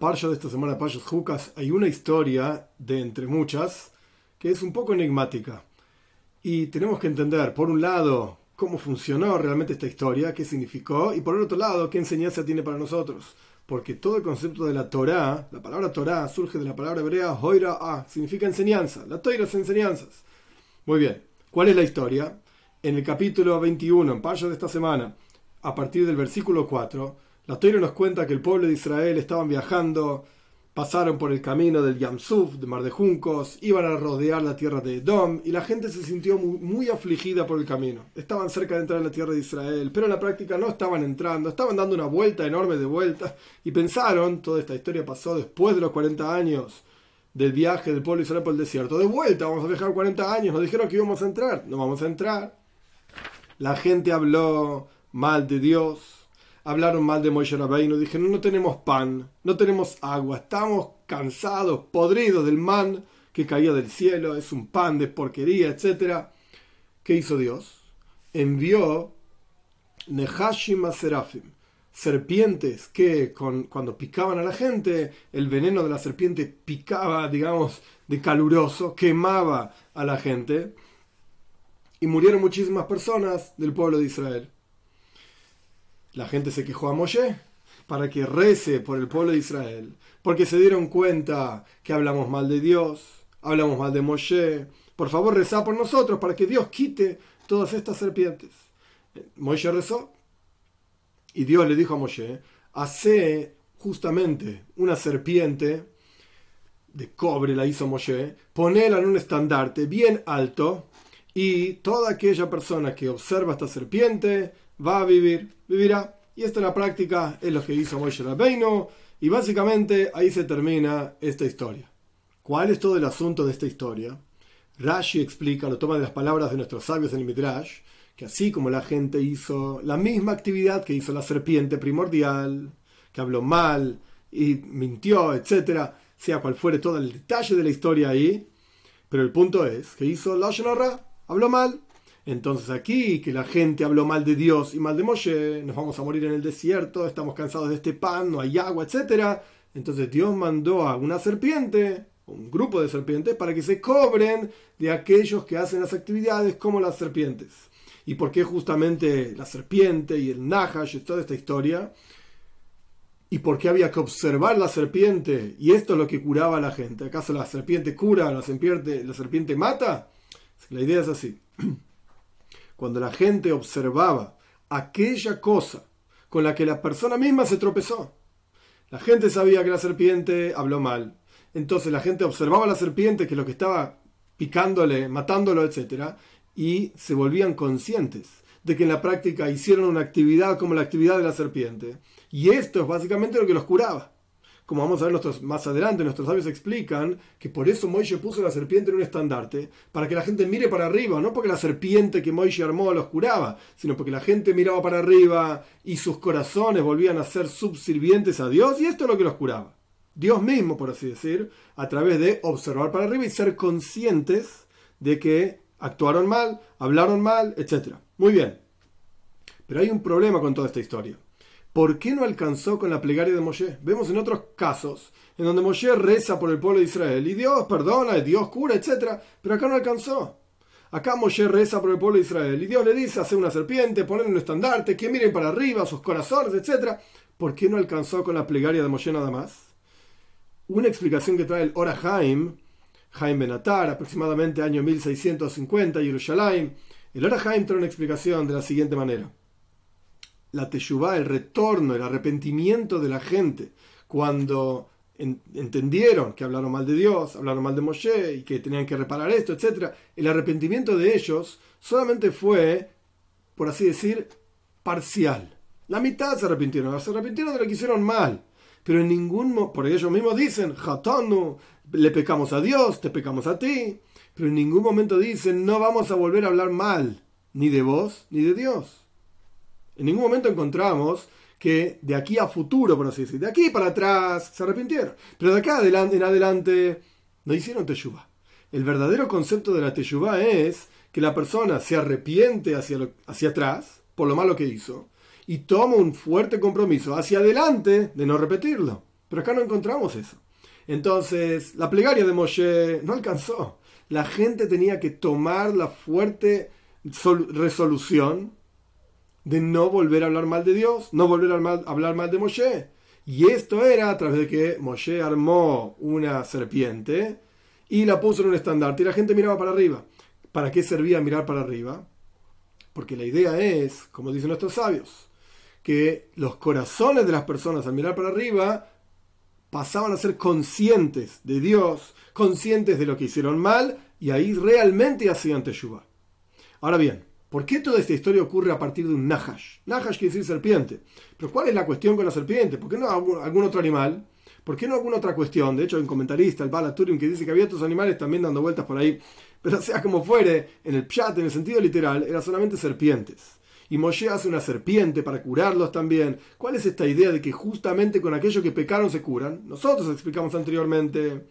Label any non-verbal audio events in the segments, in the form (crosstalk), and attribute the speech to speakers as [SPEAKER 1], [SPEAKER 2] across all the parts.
[SPEAKER 1] de esta semana, Parshas Jucas, hay una historia de entre muchas que es un poco enigmática. Y tenemos que entender, por un lado, cómo funcionó realmente esta historia, qué significó, y por el otro lado, qué enseñanza tiene para nosotros. Porque todo el concepto de la Torá, la palabra Torá surge de la palabra hebrea hoira significa enseñanza. La Torah es enseñanzas. Muy bien, ¿cuál es la historia? En el capítulo 21, en Parshas de esta semana, a partir del versículo 4, la historia nos cuenta que el pueblo de Israel estaban viajando, pasaron por el camino del Yamsuf, de Mar de Juncos, iban a rodear la tierra de Edom y la gente se sintió muy, muy afligida por el camino. Estaban cerca de entrar en la tierra de Israel, pero en la práctica no estaban entrando, estaban dando una vuelta enorme de vuelta y pensaron, toda esta historia pasó después de los 40 años del viaje del pueblo de Israel por el desierto, de vuelta, vamos a viajar 40 años, nos dijeron que íbamos a entrar, no vamos a entrar. La gente habló mal de Dios, hablaron mal de Moshe nos dijeron no tenemos pan, no tenemos agua, estamos cansados, podridos del man que caía del cielo, es un pan de porquería, etc. ¿Qué hizo Dios? Envió Nehashim a Serafim, serpientes que con, cuando picaban a la gente, el veneno de la serpiente picaba, digamos, de caluroso, quemaba a la gente, y murieron muchísimas personas del pueblo de Israel. La gente se quejó a Moshe para que rece por el pueblo de Israel, porque se dieron cuenta que hablamos mal de Dios, hablamos mal de Moshe. Por favor, reza por nosotros para que Dios quite todas estas serpientes. Moshe rezó y Dios le dijo a Moshe, hace justamente una serpiente de cobre, la hizo Moshe, ponela en un estandarte bien alto y toda aquella persona que observa esta serpiente va a vivir, vivirá. Y esta en la práctica es lo que hizo Moshe Rabbeinu. Y básicamente ahí se termina esta historia. ¿Cuál es todo el asunto de esta historia? Rashi explica, lo toma de las palabras de nuestros sabios en el Midrash, que así como la gente hizo la misma actividad que hizo la serpiente primordial, que habló mal y mintió, etcétera sea cual fuere todo el detalle de la historia ahí, pero el punto es que hizo la Ra, habló mal, entonces aquí que la gente habló mal de Dios y mal de Moshe, nos vamos a morir en el desierto, estamos cansados de este pan, no hay agua, etc. Entonces Dios mandó a una serpiente, un grupo de serpientes, para que se cobren de aquellos que hacen las actividades como las serpientes. ¿Y por qué justamente la serpiente y el Nahash y toda esta historia? ¿Y por qué había que observar la serpiente? Y esto es lo que curaba a la gente. ¿Acaso la serpiente cura, la serpiente, la serpiente mata? La idea es así. (clears throat) cuando la gente observaba aquella cosa con la que la persona misma se tropezó. La gente sabía que la serpiente habló mal. Entonces la gente observaba a la serpiente, que lo que estaba picándole, matándolo, etc. Y se volvían conscientes de que en la práctica hicieron una actividad como la actividad de la serpiente. Y esto es básicamente lo que los curaba. Como vamos a ver más adelante, nuestros sabios explican que por eso Moisés puso la serpiente en un estandarte, para que la gente mire para arriba, no porque la serpiente que Moisés armó los curaba, sino porque la gente miraba para arriba y sus corazones volvían a ser subservientes a Dios y esto es lo que los curaba. Dios mismo, por así decir, a través de observar para arriba y ser conscientes de que actuaron mal, hablaron mal, etc. Muy bien. Pero hay un problema con toda esta historia. ¿Por qué no alcanzó con la plegaria de Moshe? Vemos en otros casos en donde Moshe reza por el pueblo de Israel y Dios perdona, y Dios cura, etc. Pero acá no alcanzó. Acá Moshe reza por el pueblo de Israel y Dios le dice, hace una serpiente, ponen un estandarte, que miren para arriba, sus corazones, etc. ¿Por qué no alcanzó con la plegaria de Moshe nada más? Una explicación que trae el Ora Haim, Haim Benatar, aproximadamente año 1650, Jerusalén. El Ora Haim trae una explicación de la siguiente manera la el retorno, el arrepentimiento de la gente, cuando entendieron que hablaron mal de Dios, hablaron mal de Moshe y que tenían que reparar esto, etc., el arrepentimiento de ellos solamente fue, por así decir, parcial. La mitad se arrepintieron, se arrepintieron de lo que hicieron mal, pero en ningún por ellos mismos dicen, Jatonu, le pecamos a Dios, te pecamos a ti, pero en ningún momento dicen, no vamos a volver a hablar mal, ni de vos, ni de Dios. En ningún momento encontramos que de aquí a futuro, por así decir, de aquí para atrás se arrepintieron. Pero de acá en adelante no hicieron teyubá. El verdadero concepto de la teyubá es que la persona se arrepiente hacia, hacia atrás por lo malo que hizo y toma un fuerte compromiso hacia adelante de no repetirlo. Pero acá no encontramos eso. Entonces, la plegaria de Moshe no alcanzó. La gente tenía que tomar la fuerte resolución de no volver a hablar mal de Dios, no volver a hablar mal de Moshe. Y esto era a través de que Moshe armó una serpiente y la puso en un estandarte y la gente miraba para arriba. ¿Para qué servía mirar para arriba? Porque la idea es, como dicen nuestros sabios, que los corazones de las personas al mirar para arriba pasaban a ser conscientes de Dios, conscientes de lo que hicieron mal, y ahí realmente hacían Teshuvah. Ahora bien, ¿Por qué toda esta historia ocurre a partir de un Nahash? Nahash quiere decir serpiente. Pero ¿cuál es la cuestión con la serpiente? ¿Por qué no algún otro animal? ¿Por qué no alguna otra cuestión? De hecho, hay un comentarista, el Balaturium, que dice que había otros animales también dando vueltas por ahí. Pero sea como fuere, en el Pshat, en el sentido literal, eran solamente serpientes. Y Moshe hace una serpiente para curarlos también. ¿Cuál es esta idea de que justamente con aquello que pecaron se curan? Nosotros explicamos anteriormente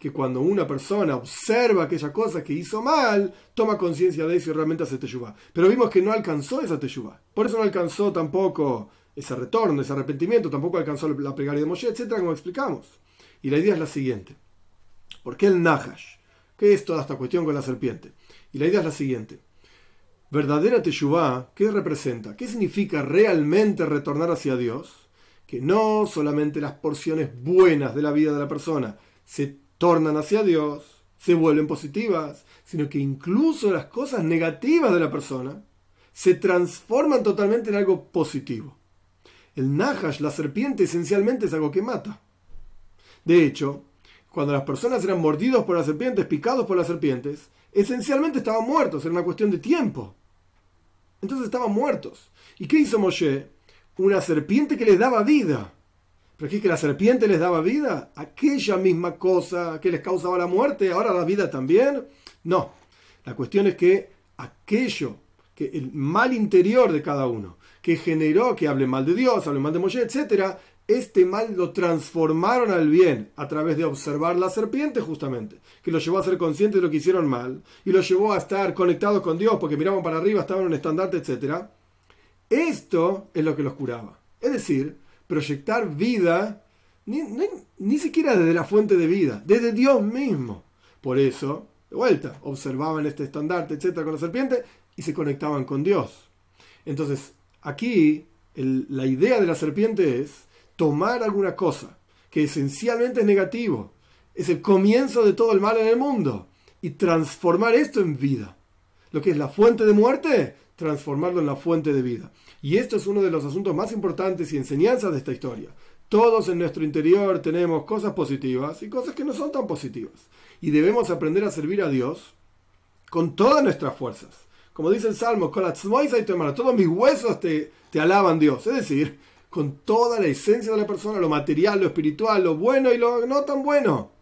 [SPEAKER 1] que cuando una persona observa aquella cosa que hizo mal, toma conciencia de eso y realmente hace Teshuvah. Pero vimos que no alcanzó esa Teshuvah. Por eso no alcanzó tampoco ese retorno, ese arrepentimiento, tampoco alcanzó la plegaria de Moshe, etcétera, como explicamos. Y la idea es la siguiente. ¿Por qué el Nahash? ¿Qué es toda esta cuestión con la serpiente? Y la idea es la siguiente. Verdadera Teshuvah, ¿qué representa? ¿Qué significa realmente retornar hacia Dios? Que no solamente las porciones buenas de la vida de la persona se tornan hacia Dios, se vuelven positivas, sino que incluso las cosas negativas de la persona se transforman totalmente en algo positivo. El Nahash, la serpiente, esencialmente es algo que mata. De hecho, cuando las personas eran mordidos por las serpientes, picados por las serpientes, esencialmente estaban muertos, era una cuestión de tiempo. Entonces estaban muertos. ¿Y qué hizo Moshe? Una serpiente que le daba vida. Pero que la serpiente les daba vida, aquella misma cosa que les causaba la muerte, ahora la vida también. No, la cuestión es que aquello, que el mal interior de cada uno, que generó que hable mal de Dios, hable mal de Moshe, etc., este mal lo transformaron al bien a través de observar la serpiente justamente, que lo llevó a ser consciente de lo que hicieron mal y lo llevó a estar conectados con Dios porque miraban para arriba, estaban en un estandarte, etc. Esto es lo que los curaba. Es decir, proyectar vida, ni, siquiera desde la fuente de vida, desde Dios mismo. Por eso, de vuelta, observaban este estandarte, etcétera, con la serpiente y se conectaban con Dios. Entonces, aquí la idea de la serpiente es tomar alguna cosa que esencialmente es negativo, es el comienzo de todo el mal en el mundo, y transformar esto en vida. Lo que es la fuente de muerte, transformarlo en la fuente de vida. Y esto es uno de los asuntos más importantes y enseñanzas de esta historia. Todos en nuestro interior tenemos cosas positivas y cosas que no son tan positivas. Y debemos aprender a servir a Dios con todas nuestras fuerzas. Como dice el Salmo, con la y todos mis huesos te alaban Dios. Es decir, con toda la esencia de la persona, lo material, lo espiritual, lo bueno y lo no tan bueno.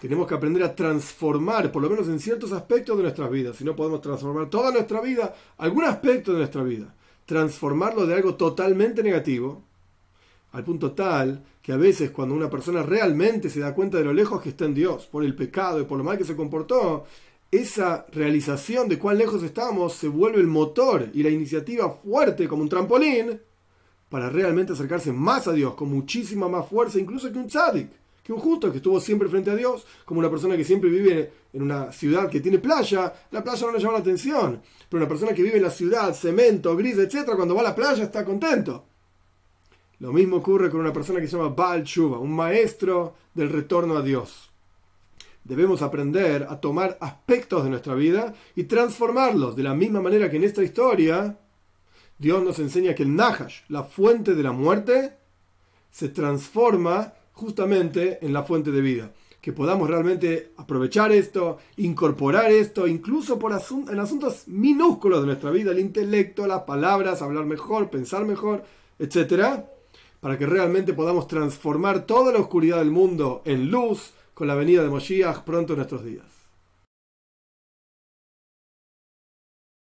[SPEAKER 1] Tenemos que aprender a transformar, por lo menos en ciertos aspectos de nuestras vidas. Si no podemos transformar toda nuestra vida, algún aspecto de nuestra vida, transformarlo de algo totalmente negativo, al punto tal que a veces cuando una persona realmente se da cuenta de lo lejos que está en Dios, por el pecado y por lo mal que se comportó, esa realización de cuán lejos estamos se vuelve el motor y la iniciativa fuerte como un trampolín para realmente acercarse más a Dios con muchísima más fuerza, incluso que un tzadik un justo que estuvo siempre frente a Dios, como una persona que siempre vive en una ciudad que tiene playa, la playa no le llama la atención, pero una persona que vive en la ciudad, cemento, gris, etc., cuando va a la playa está contento. Lo mismo ocurre con una persona que se llama Baal Chuba, un maestro del retorno a Dios. Debemos aprender a tomar aspectos de nuestra vida y transformarlos de la misma manera que en esta historia Dios nos enseña que el Nahash, la fuente de la muerte, se transforma justamente en la fuente de vida. Que podamos realmente aprovechar esto, incorporar esto, incluso por en asuntos minúsculos de nuestra vida, el intelecto, las palabras, hablar mejor, pensar mejor, etcétera Para que realmente podamos transformar toda la oscuridad del mundo en luz con la venida de Moshiach pronto en nuestros días.